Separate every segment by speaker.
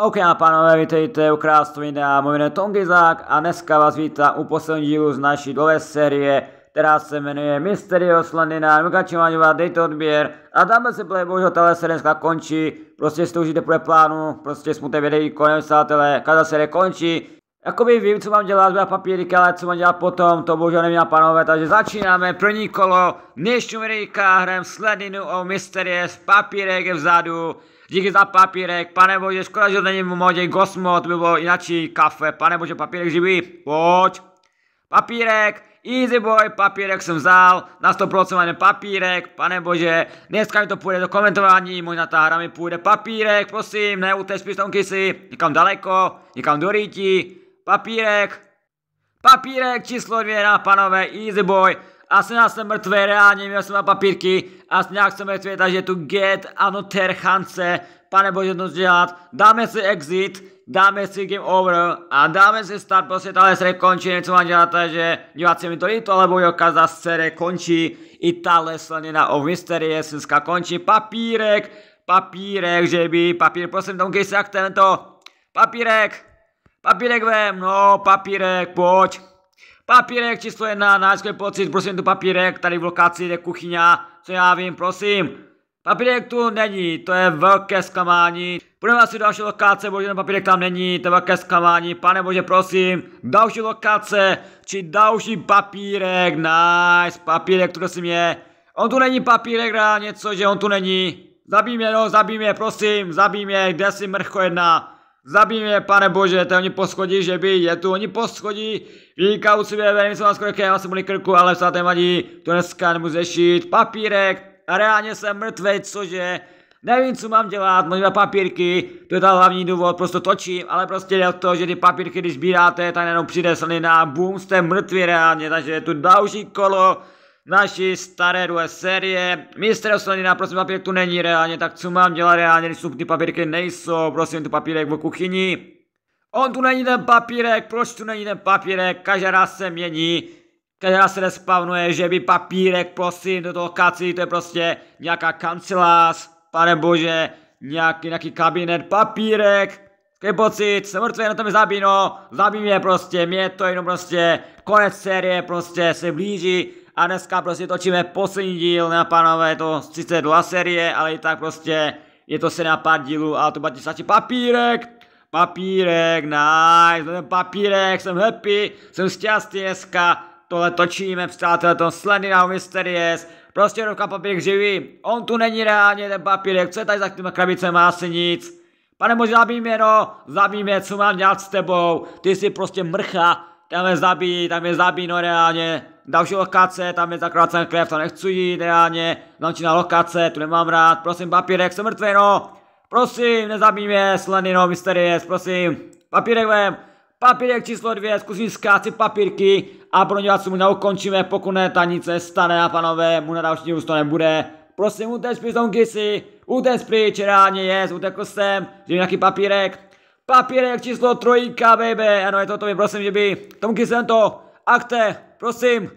Speaker 1: OK a pánové, vítejte u krásného videa, moje jméno je a dneska vás vítám u posledního dílu z naší dlouhé série, která se jmenuje Mysterious Landina, Mika Čimáňová, dejte odběr a dáme si play, bohužel tahle série dneska končí, prostě si to užijte podle plánu, prostě smutné videí, konec přátelé, každá série končí, Jakoby vím, co mám dělat, zbyla papíriky, ale co mám dělat potom, to bohužel neměla panové, takže začínáme první kolo dnešního videa, hrajeme sledinu o Mysterious, papírek vzadu, Díky za papírek, pane bože, škoda, že není modě Gosmo, to by bylo jináčí kafe, pane bože, papírek živý, pojď. Papírek, easy boy, papírek jsem vzal, na 100% papírek, pane bože, dneska mi to půjde do komentování, možná ta hra mi půjde, papírek, prosím, spíš pistonky si, někam daleko, někam do rýti, papírek, papírek číslo dvě na panové, easy boy, asi nás jsem mrtvý, reálně, měl jsem na papírky, a nějak jsem mrtvý, takže tu get, ano, terchance, pane bože, to dělat, dáme si exit, dáme si game over a dáme si start, prostě tahle série končí, něco mám dělat, takže se mi to líto, ale bojovka za série končí, i tahle slanina of Mystery dneska končí, papírek, papírek, že by, papír, prosím, tomu jak tento, papírek, papírek vem, no, papírek, pojď, Papírek číslo jedna, náčkej pocit, prosím tu papírek, tady v lokaci je kuchyně, co já vím, prosím. Papírek tu není, to je velké zklamání. Půjdeme asi do další lokace, bože ten papírek tam není, to je velké zklamání. Pane bože, prosím, další lokace, či další papírek, nice, papírek tu prosím je. On tu není papírek, dá něco, že on tu není. Zabij mě, no, zabij mě, prosím, zabij mě, kde si mrcho jedna. Zabij mě, pane bože, to oni poschodí, že by je tu, oni poschodí, Víka u sebe, nevím, co vás kroky, já jsem krku, ale se té vadí, to dneska nemůžu řešit, papírek, a reálně jsem mrtvý, cože, nevím, co mám dělat, mám dělat papírky, to je ta hlavní důvod, prostě točím, ale prostě je to, že ty papírky, když sbíráte, tak jenom přijde slina, bum, jste mrtví reálně, takže je tu další kolo, naší staré dvě série. Mistr na prosím papír tu není reálně, tak co mám dělat reálně, když ty papírky nejsou, prosím tu papírek v kuchyni. On tu není ten papírek, proč tu není ten papírek, každá raz se mění. Každá se nespavnuje, že by papírek, prosím, do toho kací, to je prostě nějaká kancelář, pane bože, nějaký, nějaký kabinet, papírek, Kej pocit, jsem mrtvý, na to mi zabíno, zabí mě prostě, mě to jenom prostě, konec série prostě se blíží, a dneska prostě točíme poslední díl, na panové, to sice dva série, ale i tak prostě je to se na pár dílů, A to bude stačí papírek, papírek, nice, ten papírek, jsem happy, jsem šťastný dneska, tohle točíme, přátelé, to sledy na Mysteries, prostě ruka papírek živý, on tu není reálně ten papírek, co je tady za těma má asi nic. Pane bože, zabij mě, no, zabij mě, co mám dělat s tebou, ty jsi prostě mrcha, tam je zabij, tam je zabij, no reálně, Další lokace, tam je zakrácen krev, to nechci jít ideálně. Zamčená lokace, tu nemám rád. Prosím, papírek, jsem mrtvý, no. Prosím, nezabij mě, no, mysteries, prosím. Papírek vem. Papírek číslo dvě, zkusím zkrátit papírky a pro bronďovací mu neukončíme, pokud ne, ta nic se stane a panové, mu na další už to nebude. Prosím, uteč pryč, Donkisi, uteč pryč, reálně jest, utekl jsem, že nějaký papírek. Papírek číslo trojka, baby, ano, je to to, prosím, že by, Tomky jsem to, akte, prosím,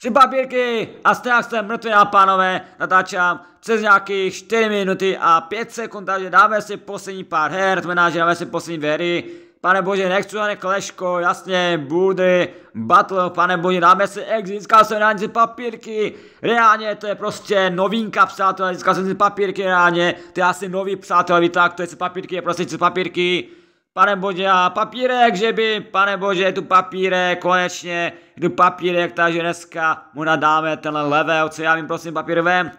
Speaker 1: Tři papírky a jste jak jste mrtví a pánové, natáčám přes nějakých 4 minuty a 5 sekund, takže dáme si poslední pár her, znamená, že dáme si poslední dvě hry. Pane bože, nechci ani kleško, jasně, budy, battle, pane bože, dáme si ex, získal jsem reálně papírky, reálně, to je prostě novinka, přátelé, získal jsem si papírky reálně, to je asi nový, přátelé, tak, to je si papírky, je prostě si papírky, Pane bože, a papírek, že by, pane bože, je tu papírek, konečně, je tu papírek, takže dneska mu nadáme tenhle level, co já vím, prosím, papír vem.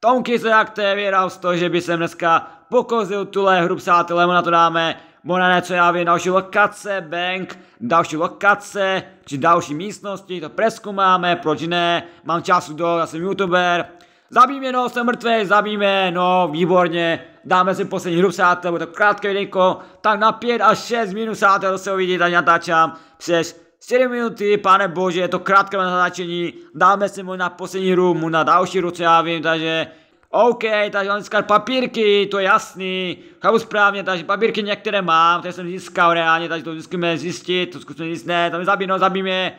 Speaker 1: Tomky se jak to je vyhrál z toho, že by jsem dneska pokozil tuhle hru, přátelé, mu na to dáme. Mona ne, co já vím, další lokace, bank, další lokace, či další místnosti, to preskumáme, proč ne, mám času do, já jsem youtuber. Zabíme, no, jsem mrtvý, zabíme, no, výborně, dáme si poslední hru, přátelé, bude to krátké videjko, tak na 5 až 6 minut, přátelé, se uvidí, tady natáčám přes 4 minuty, pane bože, je to krátké natáčení, dáme si možná poslední hru, mu na další hru, co já vím, takže OK, takže on získal papírky, to je jasný, chápu správně, takže papírky některé mám, které jsem získal reálně, takže to zkusíme zjistit, to zkusíme zjistit, ne, tam je zabij, no, zabij mě,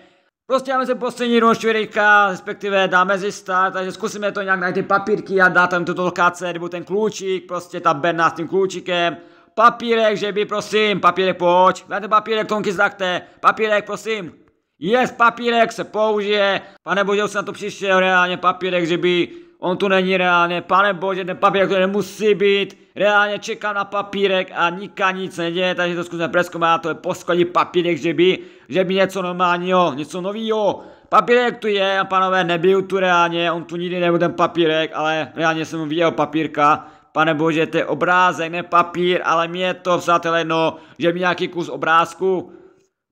Speaker 1: Prostě máme se poslední do respektive dáme si start, takže zkusíme to nějak najít ty papírky a dát tam tuto lokace, nebo ten klíčík, prostě ta berna s tím klíčikem. Papírek, že by, prosím, papírek pojď, dáte papírek, tonky zdakte, papírek, prosím. Jest, papírek se použije, pane bože, už jsem na to přišel, reálně papírek, že by on tu není reálně, pane bože, ten papírek to nemusí být, reálně čekám na papírek a nikam nic neděje, takže to zkusíme preskoumat, to je poskodí papírek, že by, že by něco normálního, něco novýho, papírek tu je a panové nebyl tu reálně, on tu nikdy nebyl ten papírek, ale reálně jsem viděl papírka, pane bože, to je obrázek, ne papír, ale mě to, přátelé, no, že mi nějaký kus obrázku,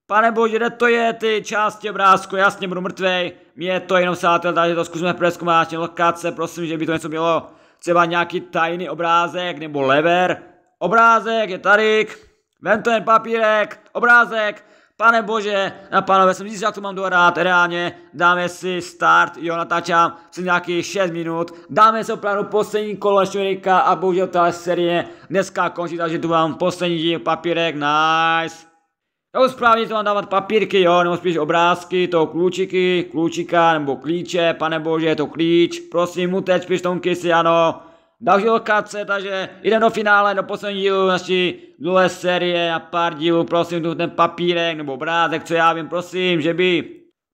Speaker 1: Pane bože, to je ty části obrázku, jasně budu mrtvej, mě to jenom sátel, takže to zkusíme preskumáčně lokace, prosím, že by to něco bylo, třeba nějaký tajný obrázek nebo lever. Obrázek je tady, vem ten papírek, obrázek, pane bože, a panové, jsem zjistil, jak to mám dohrát, reálně, dáme si start, jo, natáčám si nějaký 6 minut, dáme si opravdu poslední kolo a bohužel ta série dneska končí, takže tu mám poslední díl papírek, nice. Jo, správně to mám dávat papírky, jo, nebo spíš obrázky, to klučiky, klučika, nebo klíče, pane bože, je to klíč, prosím, teď spíš tomu kysy, ano. Další lokace, takže jdem do finále, do posledního dílu naší dlouhé série a pár dílů, prosím, tu ten papírek nebo obrázek, co já vím, prosím, že by...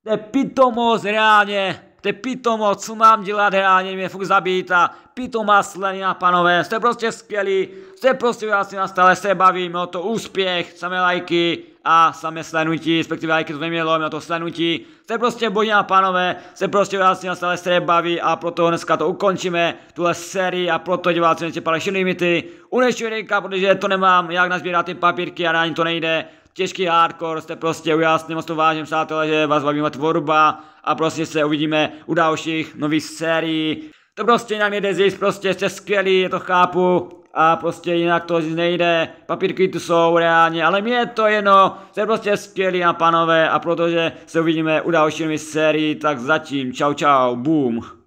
Speaker 1: To je pitomost, reálně, to je pitomo, co mám dělat reálně, mě fuk zabít a pitomá na panové, jste prostě skvělí, jste prostě asi na stále se bavíme, o to úspěch, samé lajky, a samé slenutí, respektive jak to nemělo, mělo to slenutí. Se prostě bojí a pánové, prostě se prostě vlastně na stále stre baví a proto dneska to ukončíme, tuhle sérii a proto diváci nečepali limity. Unešu Erika, protože to nemám, jak nazbírat ty papírky a ani to nejde těžký hardcore, jste prostě ujasný, moc to vážím, přátelé, že vás baví tvorba a prostě se uvidíme u dalších nových sérií. To prostě nám jde zjist, prostě jste skvělí, je to chápu, a prostě jinak to nejde, papírky tu jsou reálně, ale mě je to jedno, jsem prostě skvělí a panové a protože se uvidíme u další sérii, tak zatím, čau čau, boom.